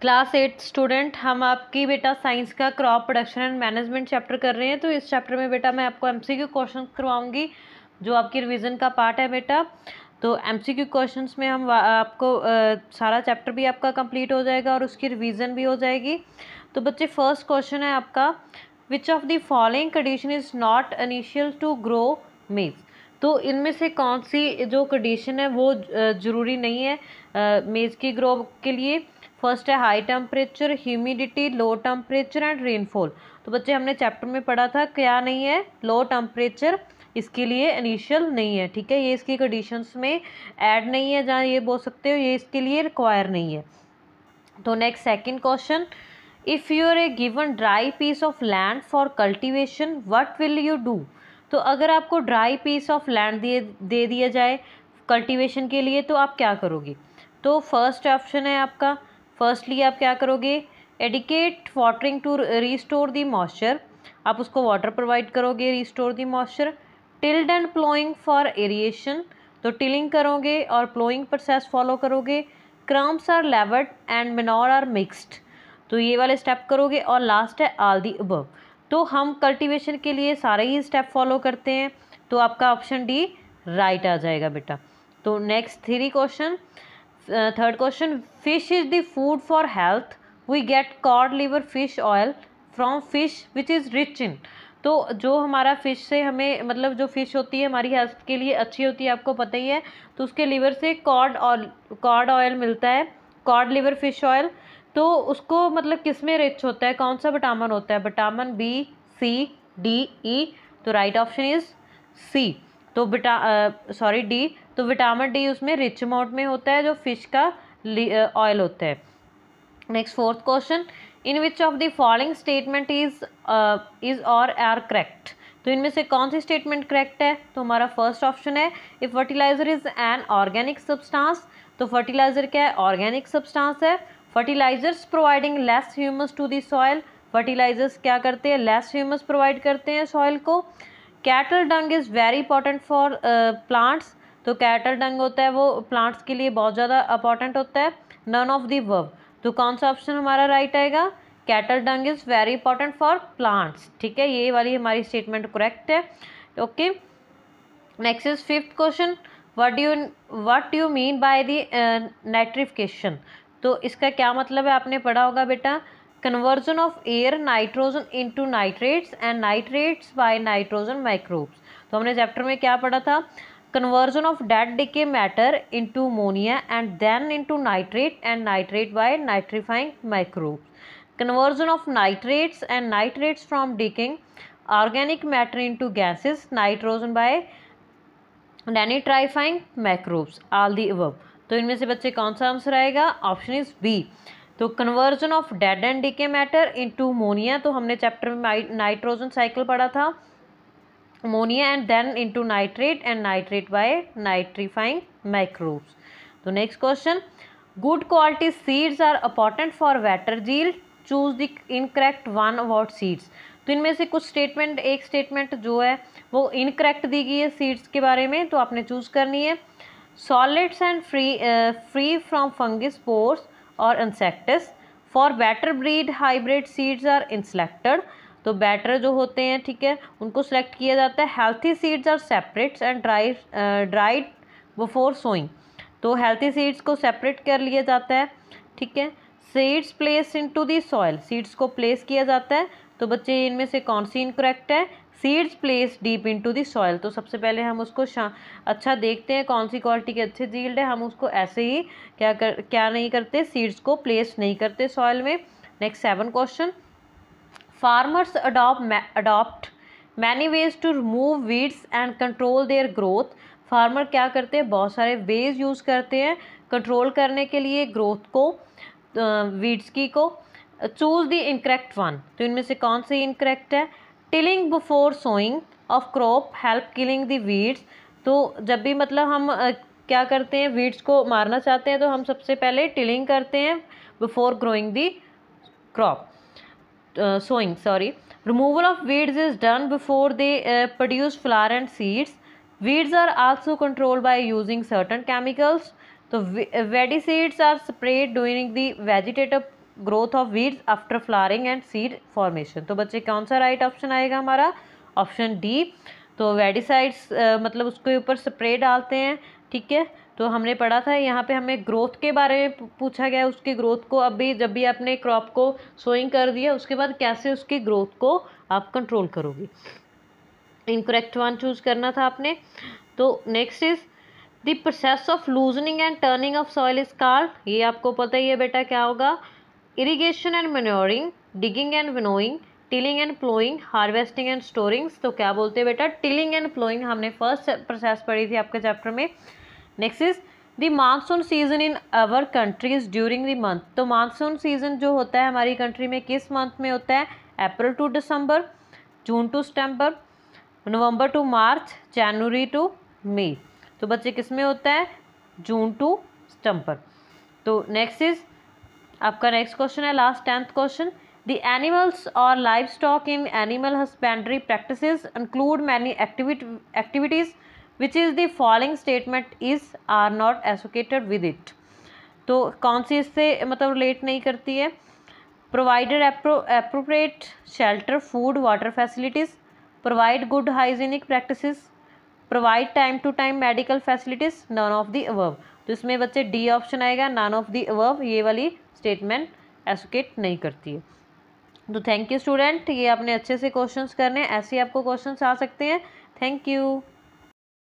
class eight student हम आपकी बेटा साइंस का crop production and management chapter कर रहे हैं तो इस चैप्टर में बेटा मैं आपको एमसीक्यू क्वेश्चन करवाऊंगी जो आपकी रिवीजन का पार्ट है बेटा तो एमसीक्यू क्वेश्चंस में हम आपको आ, सारा चैप्टर भी आपका कंप्लीट हो जाएगा और उसकी रिविजन भी हो जाएगी तो बच्चे फर्स्ट क्वेश्चन है आपका which of the following condition is not initial to grow maize तो इनमें से कौन सी जो कंडीशन है वो ज़रूरी नहीं है मेज़ की ग्रो के लिए फर्स्ट है high temperature humidity low temperature and rainfall तो बच्चे हमने चैप्टर में पढ़ा था क्या नहीं है लो टेम्परेचर इसके लिए इनिशियल नहीं है ठीक है ये इसकी कंडीशंस में ऐड नहीं है जहाँ ये बोल सकते हो ये इसके लिए रिक्वायर नहीं है तो next second question if you are a given dry piece of land for cultivation what will you do तो अगर आपको ड्राई पीस ऑफ लैंड दिए दे दिया जाए कल्टिवेशन के लिए तो आप क्या करोगे तो फर्स्ट ऑप्शन है आपका फर्स्टली आप क्या करोगे adequate watering to restore the moisture आप उसको वाटर प्रोवाइड करोगे restore the moisture tilled and ploughing for aeration तो टिलिंग करोगे और प्लोइंग प्रोसेस फॉलो करोगे crumbs are levelled and manure are mixed तो ये वाले स्टेप करोगे और लास्ट है आल दी अबव तो हम कल्टिवेशन के लिए सारे ही स्टेप फॉलो करते हैं तो आपका ऑप्शन डी राइट आ जाएगा बेटा तो next three question third question fish is the food for health we get cod liver fish oil from fish which is rich in तो जो हमारा फ़िश से हमें मतलब जो फ़िश होती है हमारी हेल्थ के लिए अच्छी होती है आपको पता ही है तो उसके लीवर से कॉड ऑयल कॉड ऑयल मिलता है कॉड लीवर फिश ऑयल तो उसको मतलब किस में रिच होता है कौन सा विटामिन होता है vitamin B C D E तो राइट ऑप्शन इज़ सी तो विटा सॉरी डी तो विटामिन डी उसमें रिच अमाउंट में होता है जो फिश का ऑयल होता है next fourth question in which of the following statement is is और आर करेक्ट तो इनमें से कौन सी स्टेटमेंट करेक्ट है तो हमारा फर्स्ट ऑप्शन है if fertiliser is an organic substance तो फर्टिलाइजर क्या है ऑर्गेनिक सब्सटेंस है fertilisers providing less humus to the fertilisers क्या करते हैं लेस ह्यूमस प्रोवाइड करते हैं सॉइल को cattle dung is very important for plants तो कैटल डंग होता है वो प्लांट्स के लिए बहुत ज़्यादा इंपॉर्टेंट होता है नन ऑफ दी वर्ब तो कौन सा ऑप्शन हमारा राइट आएगा cattle dung is very important for plants ठीक है ये वाली हमारी स्टेटमेंट करेक्ट है okay next is fifth question what you what you mean by the nitrification तो इसका क्या मतलब है आपने पढ़ा होगा बेटा conversion of air nitrogen into nitrates and nitrates by nitrogen microbes तो हमने चैप्टर में क्या पढ़ा था conversion of dead decay matter into ammonia and then into nitrate and nitrate by nitrifying microbes conversion of nitrates and nitrates from decaying organic matter into gases nitrogen by denitrifying microbes all the अब तो इनमें से बच्चे कौन सा answer आएगा option is B तो conversion of dead and decay matter into ammonia तो हमने चैप्टर में नाइट्रोजन साइकिल पढ़ा था ammonia and then into nitrate and nitrate by nitrifying microbes तो next question good quality seeds are important for waiter जील choose the incorrect one about seeds तो इनमें से कुछ स्टेटमेंट एक स्टेटमेंट जो है वो इनकरेक्ट दी गई है सीड्स के बारे में तो आपने चूज़ करनी है solids and free free from fungus pores और insects for better breed hybrid seeds are selected तो बेटर जो होते हैं ठीक है उनको सेलेक्ट किया जाता है healthy seeds are separates and dry dried before sowing तो हेल्थी सीड्स को सेपरेट कर लिया जाता है ठीक है seeds place into the seeds को प्लेस किया जाता है तो बच्चे इनमें से कौन सी इनकरेक्ट है seeds place deep into the soil तो सबसे पहले हम उसको अच्छा देखते हैं कौन सी क्वालिटी के अच्छे जील्ड है हम उसको ऐसे ही क्या कर क्या नहीं करते सीड्स को प्लेस नहीं करते सॉयल में next seven question farmers adopt adopt many ways to remove weeds and control their growth farmer क्या करते हैं बहुत सारे वेज यूज़ करते हैं कंट्रोल करने के लिए ग्रोथ को वीड्स की को चूज़ दी इनकरेक्ट वन तो इनमें से कौन सी इनकरेक्ट है tilling before sowing of crop help killing the weeds तो जब भी मतलब हम क्या करते हैं वीड्स को मारना चाहते हैं तो हम सबसे पहले टिलिंग करते हैं before growing the crop sowing sorry removal of weeds is done before they produce flower and seeds weeds are also control by using certain chemicals तो seeds are spread during the vegetative growth of weeds after flowering and seed formation तो बच्चे कौन सा right option आएगा हमारा option D तो वेडिसाइड्स मतलब उसके ऊपर स्प्रे डालते हैं ठीक है तो हमने पढ़ा था यहाँ पे हमें ग्रोथ के बारे में पूछा गया उसकी ग्रोथ को अभी जब भी आपने क्रॉप को सोइंग कर दिया उसके बाद कैसे उसकी ग्रोथ को आप कंट्रोल करोगे इनकरेक्ट वन चूज़ करना था आपने तो next is the process of loosening and turning of soil is called ये आपको पता ही है बेटा क्या होगा irrigation and manuring digging and winnowing tilling and ploughing harvesting and storings तो क्या बोलते हैं बेटा टिलिंग एंड प्लोइंग हमने फर्स्ट प्रोसेस पढ़ी थी आपके चैप्टर में next is the monsoon season in our countries during the month तो मानसून सीजन जो होता है हमारी कंट्री में किस मंथ में होता है April to December June to September November to March January to May तो बच्चे किस में होता है जून टू सितंबर तो नेक्स्ट इज आपका नेक्स्ट क्वेश्चन है last tenth question the animals और livestock in animal husbandry practice include many activities which is the following statement is are not associated with it तो कौन सी इससे मतलब relate नहीं करती है provided appropriate shelter food water facilities provide good hygienic practice provide time to time medical facilities none of the above तो इसमें बच्चे डी ऑप्शन आएगा नान ऑफ दी अवर्व ये वाली स्टेटमेंट एसोकेट नहीं करती है तो थैंक यू स्टूडेंट ये आपने अच्छे से क्वेश्चंस करने ऐसे ही आपको क्वेश्चंस आ सकते हैं थैंक यू